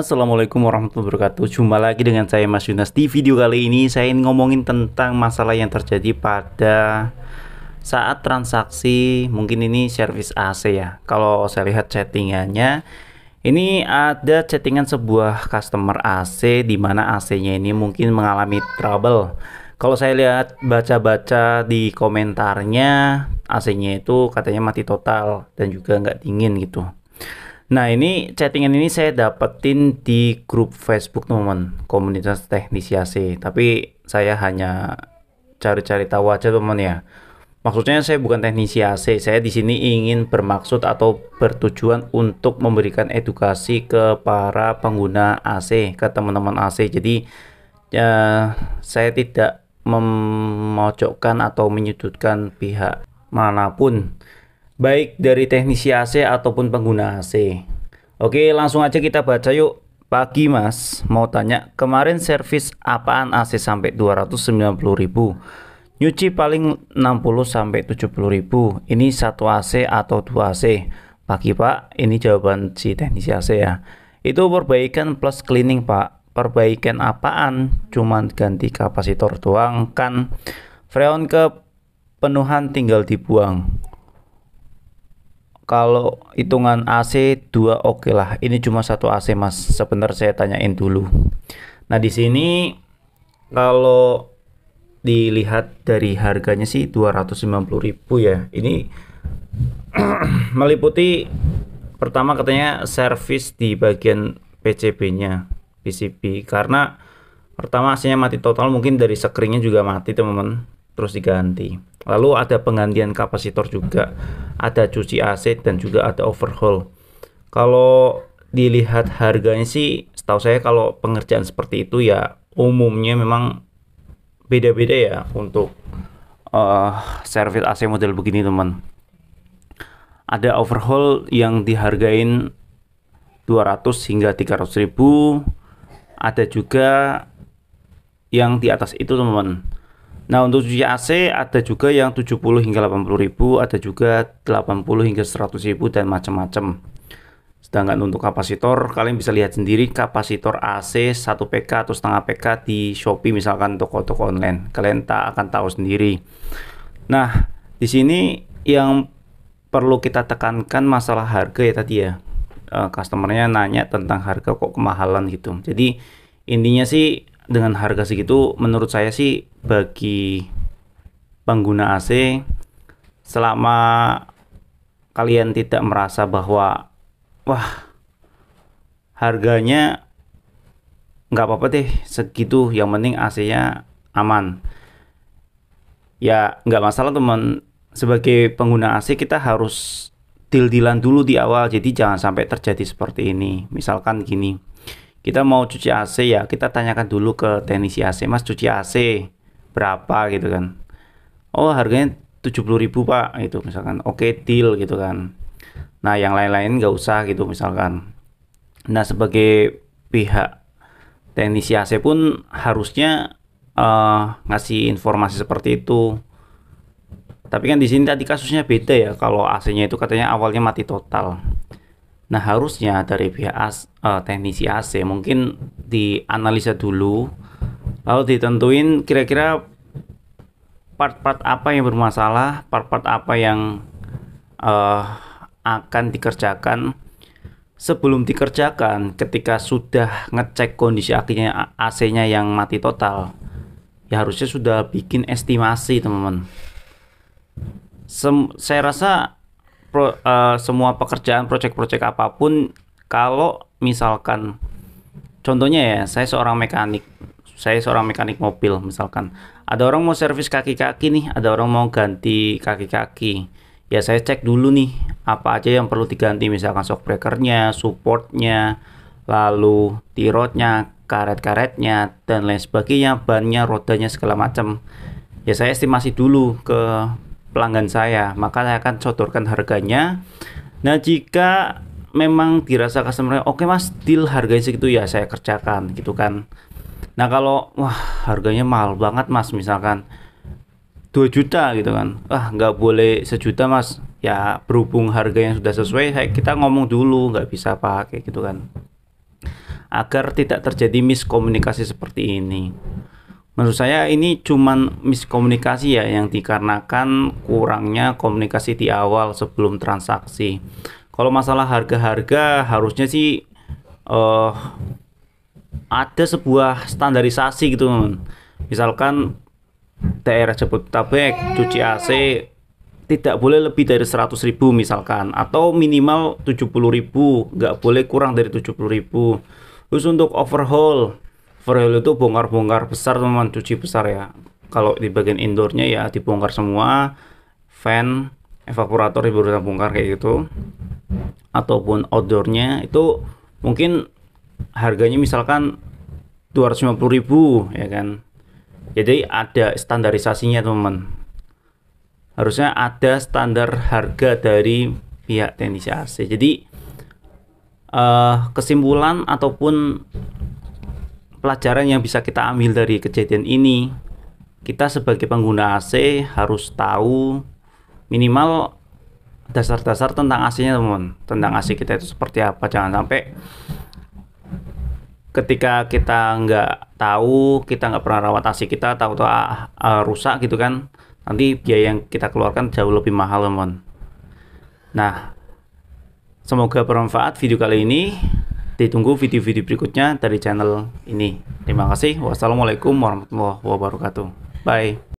Assalamualaikum warahmatullahi wabarakatuh Jumpa lagi dengan saya Mas Yunas Di video kali ini saya ingin ngomongin tentang masalah yang terjadi pada saat transaksi Mungkin ini service AC ya Kalau saya lihat chattingannya Ini ada chattingan sebuah customer AC di mana AC-nya ini mungkin mengalami trouble kalau saya lihat baca-baca di komentarnya AC-nya itu katanya mati total dan juga nggak dingin gitu Nah ini chattingan ini saya dapetin di grup Facebook teman komunitas teknisi AC tapi saya hanya cari-cari tahu aja teman ya maksudnya saya bukan teknisi AC saya di sini ingin bermaksud atau bertujuan untuk memberikan edukasi ke para pengguna AC ke teman-teman AC jadi ya, saya tidak memojokkan atau menyudutkan pihak manapun baik dari teknisi AC ataupun pengguna AC. Oke, langsung aja kita baca yuk. Pagi Mas, mau tanya kemarin servis apaan AC sampai 290.000? Nyuci paling 60 sampai 70.000. Ini satu AC atau dua AC? Pagi Pak, ini jawaban si teknisi AC ya. Itu perbaikan plus cleaning Pak. Perbaikan apaan? Cuman ganti kapasitor doang kan. Freon ke penuhan tinggal dibuang kalau hitungan AC 2 oke okay lah ini cuma satu AC mas sebentar saya tanyain dulu nah di sini kalau dilihat dari harganya sih 250.000 ya ini meliputi pertama katanya servis di bagian PCB nya PCB karena pertama aslinya mati total mungkin dari sekringnya juga mati teman-teman terus diganti Lalu ada penggantian kapasitor juga, ada cuci AC dan juga ada overhaul. Kalau dilihat harganya sih, setahu saya kalau pengerjaan seperti itu ya umumnya memang beda-beda ya untuk uh, service AC model begini teman ada overhaul yang dihargain 200 hingga 300 ribu ada juga yang di atas itu teman-teman Nah untuk cuci AC ada juga yang 70 hingga 80 ribu, ada juga 80 hingga 100 ribu dan macam-macam. Sedangkan untuk kapasitor, kalian bisa lihat sendiri kapasitor AC 1 PK atau setengah PK di Shopee misalkan toko-toko online. Kalian tak akan tahu sendiri. Nah, di sini yang perlu kita tekankan masalah harga ya tadi ya. Eh, customernya nanya tentang harga kok kemahalan gitu. Jadi intinya sih dengan harga segitu menurut saya sih bagi pengguna AC selama kalian tidak merasa bahwa wah harganya nggak apa-apa deh segitu yang penting AC-nya aman ya nggak masalah teman sebagai pengguna AC kita harus deal dulu di awal jadi jangan sampai terjadi seperti ini misalkan gini kita mau cuci AC ya kita tanyakan dulu ke teknisi AC mas cuci AC berapa gitu kan oh harganya 70.000 pak itu misalkan oke okay, deal gitu kan nah yang lain-lain nggak usah gitu misalkan nah sebagai pihak teknisi AC pun harusnya uh, ngasih informasi seperti itu tapi kan di sini tadi kasusnya beda ya kalau AC-nya itu katanya awalnya mati total Nah, harusnya dari pihak AS, uh, teknisi AC mungkin dianalisa dulu lalu ditentuin kira-kira part-part apa yang bermasalah, part-part apa yang uh, akan dikerjakan sebelum dikerjakan ketika sudah ngecek kondisi akhirnya AC-nya yang mati total ya harusnya sudah bikin estimasi teman-teman saya rasa pro, uh, semua pekerjaan proyek-proyek apapun kalau misalkan contohnya ya saya seorang mekanik saya seorang mekanik mobil misalkan ada orang mau servis kaki-kaki nih ada orang mau ganti kaki-kaki ya saya cek dulu nih apa aja yang perlu diganti misalkan shockbreaker-nya, support supportnya lalu tirotnya karet-karetnya dan lain sebagainya bannya rodanya segala macam ya saya estimasi dulu ke pelanggan saya, maka saya akan cotorkan harganya. Nah, jika memang dirasa customer oke okay, mas deal harganya segitu ya saya kerjakan gitu kan nah kalau wah harganya mahal banget mas misalkan 2 juta gitu kan ah nggak boleh sejuta mas ya berhubung harganya sudah sesuai kita ngomong dulu nggak bisa pakai gitu kan agar tidak terjadi miskomunikasi seperti ini Menurut saya ini cuman miskomunikasi ya yang dikarenakan kurangnya komunikasi di awal sebelum transaksi. Kalau masalah harga-harga harusnya sih uh, ada sebuah standarisasi gitu, Misalkan daerah Jabodetabek cuci AC tidak boleh lebih dari seratus ribu misalkan atau minimal puluh ribu nggak boleh kurang dari puluh ribu terus untuk overhaul Forelio itu bongkar-bongkar besar teman cuci besar ya kalau di bagian indoornya ya dibongkar semua fan evaporator dibaru bongkar kayak gitu ataupun outdoornya itu mungkin harganya misalkan 250 ribu ya kan jadi ada standarisasinya teman harusnya ada standar harga dari pihak teknisi AC jadi uh, kesimpulan ataupun pelajaran yang bisa kita ambil dari kejadian ini kita sebagai pengguna AC harus tahu minimal dasar-dasar tentang AC-nya teman tentang AC kita itu seperti apa jangan sampai ketika kita nggak tahu kita nggak pernah rawat AC kita tahu tuh ah, ah, rusak gitu kan nanti biaya yang kita keluarkan jauh lebih mahal teman nah semoga bermanfaat video kali ini Ditunggu video-video berikutnya dari channel ini. Terima kasih. Wassalamualaikum warahmatullahi wabarakatuh. Bye.